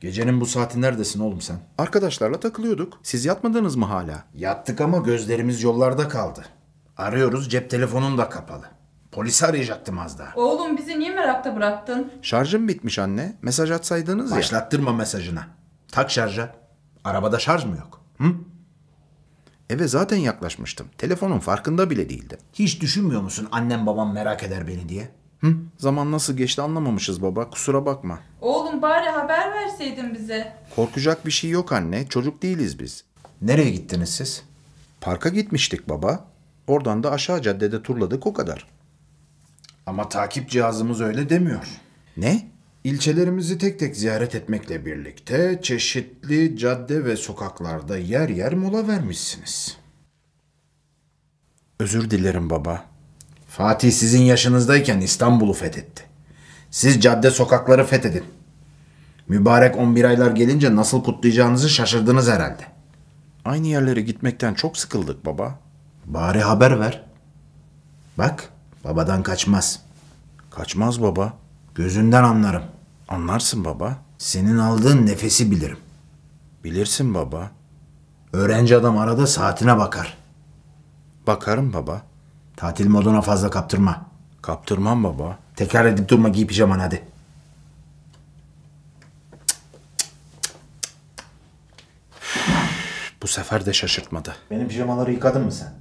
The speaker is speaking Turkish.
Gecenin bu saati neredesin oğlum sen? Arkadaşlarla takılıyorduk. Siz yatmadınız mı hala? Yattık ama gözlerimiz yollarda kaldı. Arıyoruz cep telefonun da kapalı. Polisi arayacaktım az daha. Oğlum bizi niye merakta bıraktın? Şarjım bitmiş anne. Mesaj atsaydınız ya. Başlattırma mesajına. Tak şarja. Arabada şarj mı yok? Hı? Eve zaten yaklaşmıştım. Telefonun farkında bile değildi. Hiç düşünmüyor musun annem babam merak eder beni diye? Hı? Zaman nasıl geçti anlamamışız baba. Kusura bakma. Oğlum bari haber verseydin bize. Korkacak bir şey yok anne. Çocuk değiliz biz. Nereye gittiniz siz? Parka gitmiştik baba. Oradan da aşağı caddede turladık o kadar. Ama takip cihazımız öyle demiyor. Ne? İlçelerimizi tek tek ziyaret etmekle birlikte çeşitli cadde ve sokaklarda yer yer mola vermişsiniz. Özür dilerim baba. Fatih sizin yaşınızdayken İstanbul'u fethetti. Siz cadde sokakları fethedin. Mübarek 11 aylar gelince nasıl kutlayacağınızı şaşırdınız herhalde. Aynı yerlere gitmekten çok sıkıldık baba. Bari haber ver. Bak babadan kaçmaz. Kaçmaz baba. Gözünden anlarım. Anlarsın baba. Senin aldığın nefesi bilirim. Bilirsin baba. Öğrenci adam arada saatine bakar. Bakarım baba. Tatil moduna fazla kaptırma. Kaptırmam baba. Tekrar edip durma giy pijaman hadi. Bu sefer de şaşırtmadı. Benim pijamaları yıkadın mı sen?